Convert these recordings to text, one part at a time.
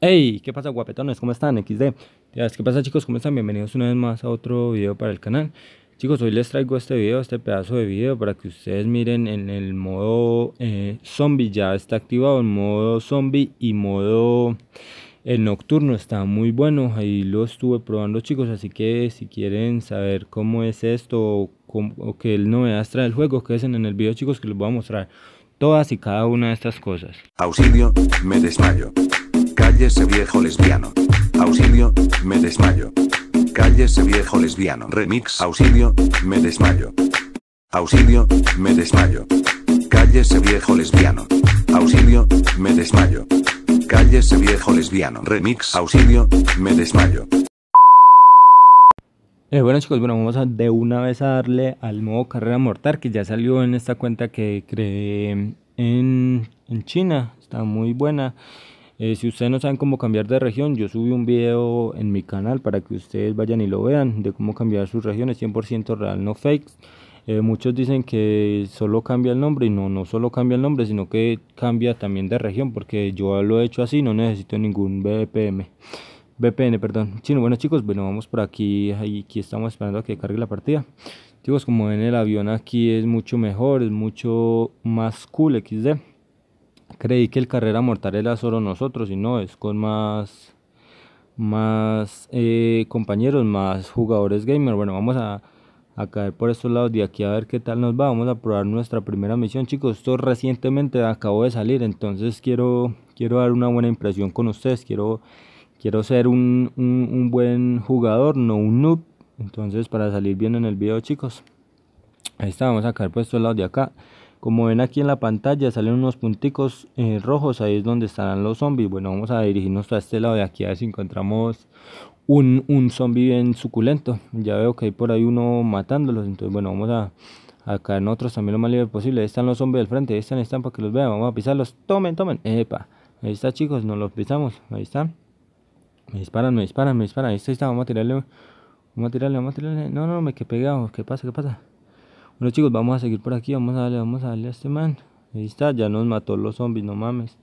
Hey, ¿qué pasa guapetones? ¿Cómo están? XD. ¿Qué pasa chicos? ¿Cómo están? Bienvenidos una vez más a otro video para el canal. Chicos, hoy les traigo este video, este pedazo de video para que ustedes miren en el modo eh, zombie ya está activado, el modo zombie y modo el eh, nocturno está muy bueno. Ahí lo estuve probando chicos, así que si quieren saber cómo es esto o, que el qué novedades trae el juego, quédense en el video chicos que les voy a mostrar todas y cada una de estas cosas. Auxilio, me desmayo ese viejo lesbiano. Auxilio, me desmayo. ese viejo lesbiano. Remix. Auxilio, me desmayo. Auxilio, me desmayo. ese viejo lesbiano. Auxilio, me desmayo. ese viejo lesbiano. Remix. Auxilio, me desmayo. Eh, bueno chicos, bueno, vamos a de una vez a darle al modo carrera mortal que ya salió en esta cuenta que creé en, en China. Está muy buena. Eh, si ustedes no saben cómo cambiar de región, yo subí un video en mi canal para que ustedes vayan y lo vean de cómo cambiar sus regiones, 100% real, no fake. Eh, muchos dicen que solo cambia el nombre y no, no solo cambia el nombre, sino que cambia también de región, porque yo lo he hecho así, no necesito ningún BPM. VPN, perdón. Chino, bueno chicos, bueno, vamos por aquí, aquí estamos esperando a que cargue la partida. Chicos, como ven el avión aquí es mucho mejor, es mucho más cool XD. Creí que el carrera mortal era solo nosotros y no, es con más, más eh, compañeros, más jugadores gamer. Bueno, vamos a, caer por estos lados de aquí a ver qué tal nos va. Vamos a probar nuestra primera misión, chicos. Esto recientemente acabó de salir, entonces quiero, quiero dar una buena impresión con ustedes. Quiero, quiero ser un buen jugador, no un noob. Entonces, para salir bien en el video, chicos. Ahí está, vamos a caer por estos lados de acá. Como ven aquí en la pantalla salen unos punticos eh, rojos, ahí es donde estarán los zombies. Bueno, vamos a dirigirnos a este lado de aquí a ver si encontramos un, un zombie bien suculento. Ya veo que hay por ahí uno matándolos, entonces bueno, vamos a caer en otros también lo más libre posible. Ahí están los zombies del frente, ahí están, ahí están para que los vean, vamos a pisarlos. Tomen, tomen, epa, ahí está chicos, nos los pisamos, ahí están. Me disparan, me disparan, me disparan, ahí está, ahí vamos a tirarle, vamos a tirarle, vamos a tirarle. No, no, me quedé pegado, ¿qué pasa, qué pasa? Bueno chicos, vamos a seguir por aquí, vamos a darle, vamos a darle a este man. Ahí está, ya nos mató los zombies, no mames.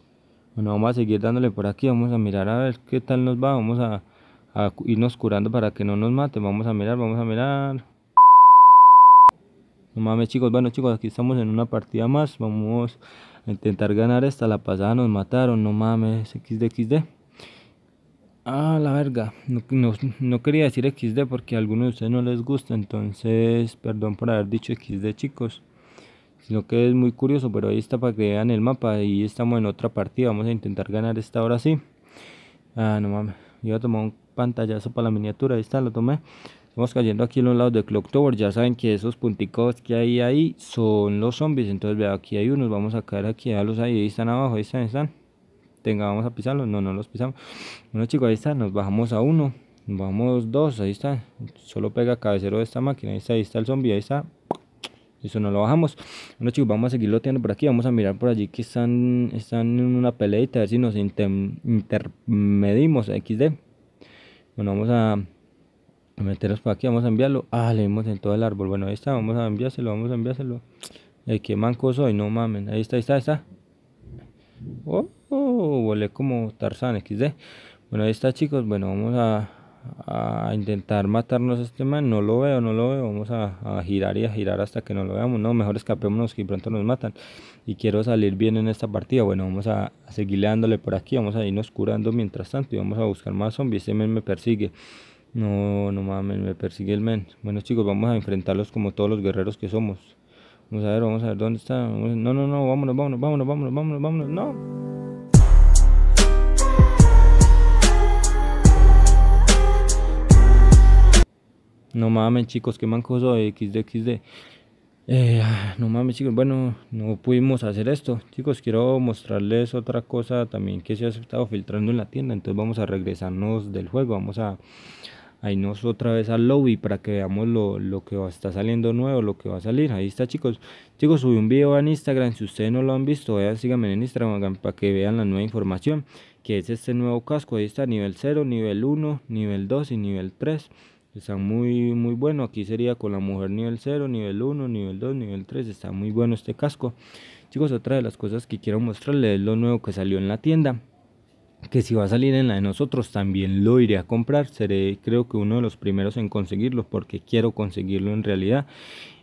Bueno, vamos a seguir dándole por aquí, vamos a mirar a ver qué tal nos va, vamos a, irnos curando para que no nos mate, vamos a mirar, vamos a mirar. No mames chicos, bueno chicos, aquí estamos en una partida más, vamos a intentar ganar esta, la pasada nos mataron, no mames, xdxd. Ah, la verga. No, quería decir XD porque a algunos de ustedes no les gusta. Entonces, perdón por haber dicho XD, chicos. Sino que es muy curioso, pero ahí está para que vean el mapa. Ahí estamos en otra partida. Vamos a intentar ganar esta ahora sí. Ah, no mames. Iba a tomar un pantallazo para la miniatura. Ahí está, lo tomé. Estamos cayendo aquí en los lados de Clock Tower. Ya saben que esos punticos que hay ahí son los zombies. Entonces, vean, aquí hay unos. Vamos a caer aquí. a ahí. Ahí están abajo. Ahí están, están tenga, vamos a pisarlo no, no los pisamos. Bueno chicos, ahí está, nos bajamos a uno, nos bajamos dos, ahí está, solo pega cabecero de esta máquina, ahí está, ahí está el zombie, ahí está, eso no lo bajamos. Bueno chicos, vamos a seguir loteando por aquí, vamos a mirar por allí que están, están en una peleita, a ver si nos intermedimos XD. Bueno, vamos a meternos por aquí, vamos a enviarlo. Ah, le dimos en todo el árbol. Bueno, ahí está, vamos a enviárselo, vamos a enviárselo. Eh, qué manco soy, no mamen. Ahí está, ahí está, ahí está. Oh, oh o volé como Tarzan XD. Bueno, ahí está chicos, bueno, vamos a, intentar matarnos a este man, no lo veo, no lo veo, vamos a, girar y a girar hasta que no lo veamos, no, mejor escapémonos que pronto nos matan y quiero salir bien en esta partida, bueno, vamos a, a por aquí, vamos a irnos curando mientras tanto y vamos a buscar más zombies, este men me persigue, no, no mames, me persigue el men, bueno chicos, vamos a enfrentarlos como todos los guerreros que somos, vamos a ver, vamos a ver dónde está, no, no, no, vámonos, vámonos, vámonos, vámonos, vámonos, vámonos, no. No mames, chicos, qué mancoso, XD, XD. Eh, ah, no mames, chicos, bueno, no pudimos hacer esto. Chicos, quiero mostrarles otra cosa también que se ha estado filtrando en la tienda. Entonces vamos a regresarnos del juego, vamos a, irnos otra vez al lobby para que veamos lo, lo que está saliendo nuevo, lo que va a salir. Ahí está, chicos. Chicos, subí un video en Instagram. Si ustedes no lo han visto, vean, síganme en Instagram para que vean la nueva información. Que es este nuevo casco. Ahí está, nivel 0, nivel 1, nivel 2 y nivel 3. Está muy, muy bueno. Aquí sería con la mujer nivel 0, nivel 1, nivel 2, nivel 3. Está muy bueno este casco. Chicos, otra de las cosas que quiero mostrarles es lo nuevo que salió en la tienda. Que si va a salir en la de nosotros, también lo iré a comprar. Seré, creo que, uno de los primeros en conseguirlo porque quiero conseguirlo en realidad.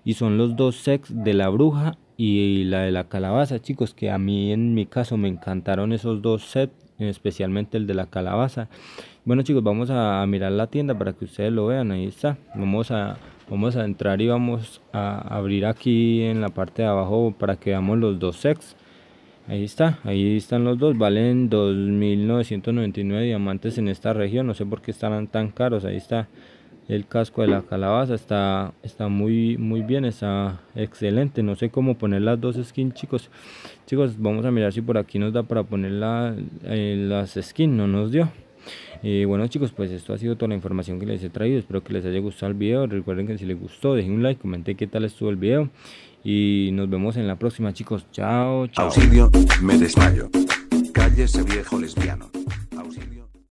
Y son los dos sets de la bruja y la de la calabaza, chicos. Que a mí, en mi caso, me encantaron esos dos sets eh, especialmente el de la calabaza. Bueno chicos, vamos a, mirar la tienda para que ustedes lo vean, ahí está. Vamos a, vamos a entrar y vamos a abrir aquí en la parte de abajo para que veamos los dos sets. Ahí está, ahí están los dos, valen 2.999 diamantes en esta región, no sé por qué estarán tan caros, ahí está el casco de la calabaza está, está muy, muy bien, está excelente. No sé cómo poner las dos skins, chicos. Chicos, vamos a mirar si por aquí nos da para poner eh, las skins. No nos dio. y eh, bueno chicos, pues esto ha sido toda la información que les he traído. Espero que les haya gustado el video. Recuerden que si les gustó, dejen un like, comenten qué tal estuvo el video. Y nos vemos en la próxima chicos. Chao, chao. Auxilio, me desmayo. viejo lesbiano.